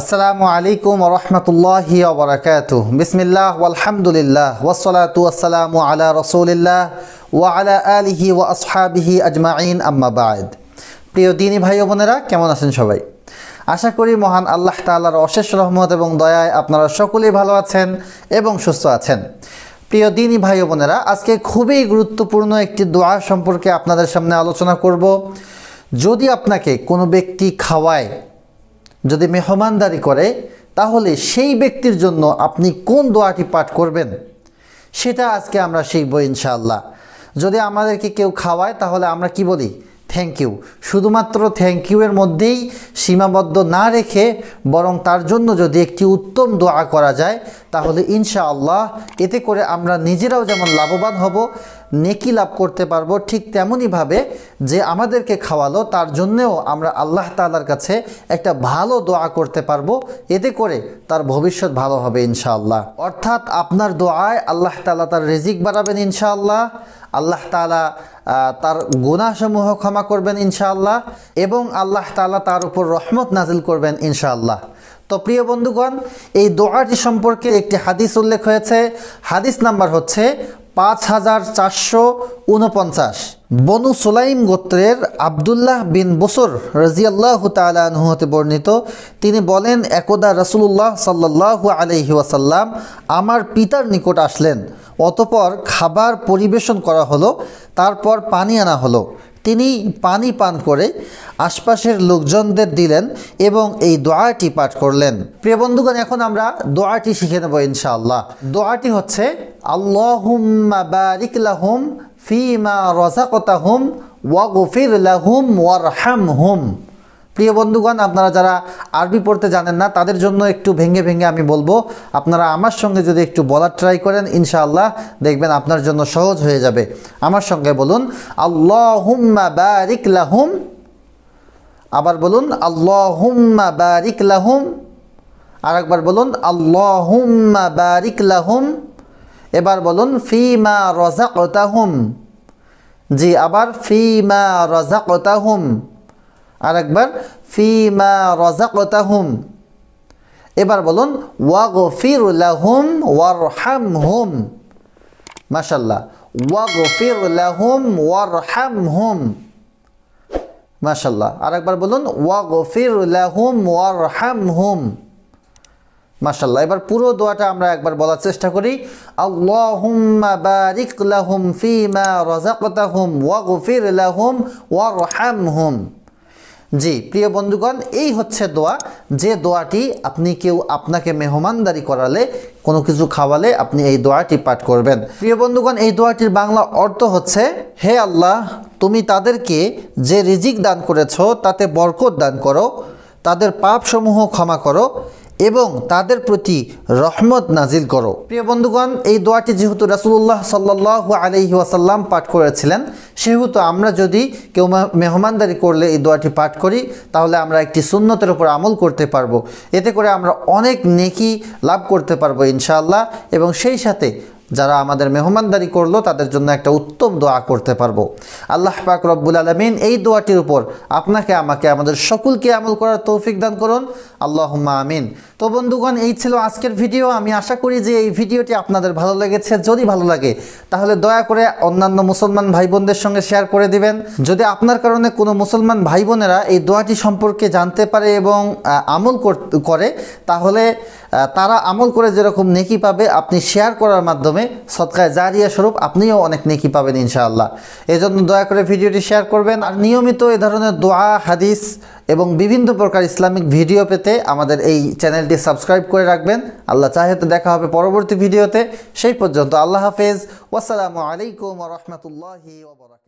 আসসালামু আলাইকুম রহমতুল্লাহি ওবরাকাত বিসমিল্লাহ আলহামদুলিল্লাহ ওসলাতু আসসালামু আলা রসুলিল্লাহ ওয়া আলা আলিহি ওয়া আসহাবিহি আজমাইন আম্মাবাদ প্রিয় দিনী ভাই বোনেরা কেমন আছেন সবাই আশা করি মহান আল্লাহ তাল্লার অশেষ রহমত এবং দয়ায় আপনারা সকলেই ভালো আছেন এবং সুস্থ আছেন প্রিয় দিনী ভাই বোনেরা আজকে খুবই গুরুত্বপূর্ণ একটি দোয়া সম্পর্কে আপনাদের সামনে আলোচনা করব যদি আপনাকে কোনো ব্যক্তি খাওয়ায় যদি মেহমানদারি করে তাহলে সেই ব্যক্তির জন্য আপনি কোন দোয়াটি পাঠ করবেন সেটা আজকে আমরা শিখব ইনশাআল্লাহ যদি আমাদেরকে কেউ খাওয়ায় তাহলে আমরা কি বলি থ্যাংক ইউ শুধুমাত্র থ্যাংক ইউয়ের মধ্যেই সীমাবদ্ধ না রেখে বরং তার জন্য যদি একটি উত্তম দোয়া করা যায় তাহলে ইনশা আল্লাহ এতে করে আমরা নিজেরাও যেমন লাভবান হব নেকি লাভ করতে পারবো ঠিক তেমনইভাবে যে আমাদেরকে খাওয়ালো তার জন্যেও আমরা আল্লাহ তালার কাছে একটা ভালো দোয়া করতে পারবো এতে করে তার ভবিষ্যৎ ভালো হবে ইনশাআল্লাহ অর্থাৎ আপনার দোয়ায় আল্লাহ তালা তার রেজিক বাড়াবেন ইনশাআল্লাহ আল্লাহ তালা তার গুণাসমূহ ক্ষমা করবেন ইনশাআল্লাহ এবং আল্লাহ তালা তার উপর রহমত নাজিল করবেন ইনশাআল্লাহ তো প্রিয় বন্ধুগণ এই দোয়াটি সম্পর্কে একটি হাদিস উল্লেখ হয়েছে হাদিস নাম্বার হচ্ছে পাঁচ হাজার চারশো উনপঞ্চাশ বনু সুলাইম গোত্রের আবদুল্লাহ বিন বসুর রাজিয়াল্লাহ তালাহু বর্ণিত তিনি বলেন একদা রসুল্লাহ সাল্লাহ আলহি ওয়াসাল্লাম আমার পিতার নিকট আসলেন অতপর খাবার পরিবেশন করা হলো তারপর পানি আনা হলো তিনি পানি পান করে আশপাশের লোকজনদের দিলেন এবং এই দোয়াটি পাঠ করলেন প্রিয় বন্ধুগণ এখন আমরা দোয়াটি শিখে নেব ইনশাআল্লাহ দোয়াটি হচ্ছে আল্লাহুম বারিক লাহুম ফিমা রজাকতাহুম ওয়াগফির লাহুম ওয়ারহাম হুম প্রিয় বন্ধুগণ আপনারা যারা আরবি পড়তে জানেন না তাদের জন্য একটু ভেঙে ভেঙে আমি বলবো আপনারা আমার সঙ্গে যদি একটু বলার ট্রাই করেন ইনশাআল্লাহ দেখবেন আপনার জন্য সহজ হয়ে যাবে আমার সঙ্গে বলুন আল্লাহুম্মা বারিক লাহুম আবার বলুন আল্লাহুম্মা বারিক লাহুম আর একবার বলুন আল্লাহুম্মা বারিক লাহুম এবার বলুন ফিমা রজাকতাহুম জি আবার ফিমা রজাকতাহুম আর একবার ফিমা রাজাকতাহুম এবার বলুন ওয়াগফির লাহুম ওয়ারহাম হুম মাশাল্লাহ ওয়াগফির লাহুম ওয়ারহাম হুম মাশাল্লাহ আর একবার বলুন ওয়াগফির লাহুম ওয়ারহাম হুম মাশাল্লাহ এবার পুরো দোয়াটা আমরা একবার বলার চেষ্টা করি আল্লাহুম্মা বারিক লাহুম ফিমা হুম ওয়াগফির লাহুম হুম জি প্রিয় বন্ধুগণ এই হচ্ছে দোয়া যে দোয়াটি আপনি কেউ আপনাকে মেহমানদারি করালে কোনো কিছু খাওয়ালে আপনি এই দোয়াটি পাঠ করবেন প্রিয় বন্ধুগণ এই দোয়াটির বাংলা অর্থ হচ্ছে হে আল্লাহ তুমি তাদেরকে যে রিজিক দান করেছ তাতে বরকত দান করো তাদের পাপসমূহ ক্ষমা করো এবং তাদের প্রতি রহমত নাজিল করো প্রিয় বন্ধুগণ এই দোয়াটি যেহেতু রাসুল্লাহ সাল্লাহ আলহি ওয়াসাল্লাম পাঠ করেছিলেন সেহেতু আমরা যদি কেউ মেহমানদারি করলে এই দোয়াটি পাঠ করি তাহলে আমরা একটি সুন্নতের উপর আমল করতে পারবো এতে করে আমরা অনেক নেকি লাভ করতে পারবো ইনশাআল্লাহ এবং সেই সাথে যারা আমাদের মেহমানদারি করলো তাদের জন্য একটা উত্তম দোয়া করতে পারবো আল্লাহ পাক রব্বুল আলমিন এই দোয়াটির উপর আপনাকে আমাকে আমাদের সকলকে আমল করার তৌফিক দান করুন আল্লাহম্মা আমিন তো বন্ধুগণ এই ছিল আজকের ভিডিও আমি আশা করি যে এই ভিডিওটি আপনাদের ভালো লেগেছে যদি ভালো লাগে তাহলে দয়া করে অন্যান্য মুসলমান ভাই বোনদের সঙ্গে শেয়ার করে দিবেন যদি আপনার কারণে কোনো মুসলমান ভাই বোনেরা এই দোয়াটি সম্পর্কে জানতে পারে এবং আমল করে তাহলে তারা আমল করে যেরকম নেকি পাবে আপনি শেয়ার করার মাধ্যমে সৎকায় জারিয়া স্বরূপ আপনিও অনেক নেকি পাবেন ইনশাআল্লাহ এই জন্য দয়া করে ভিডিওটি শেয়ার করবেন আর নিয়মিত এ ধরনের দোয়া হাদিস এবং বিভিন্ন প্রকার ইসলামিক ভিডিও পেতে আমাদের এই চ্যানেলটি সাবস্ক্রাইব করে রাখবেন আল্লাহ চাহে তো দেখা হবে পরবর্তী ভিডিওতে সেই পর্যন্ত আল্লাহ হাফেজ ওয়াসালামু আলাইকুম রহমতুল্লাহি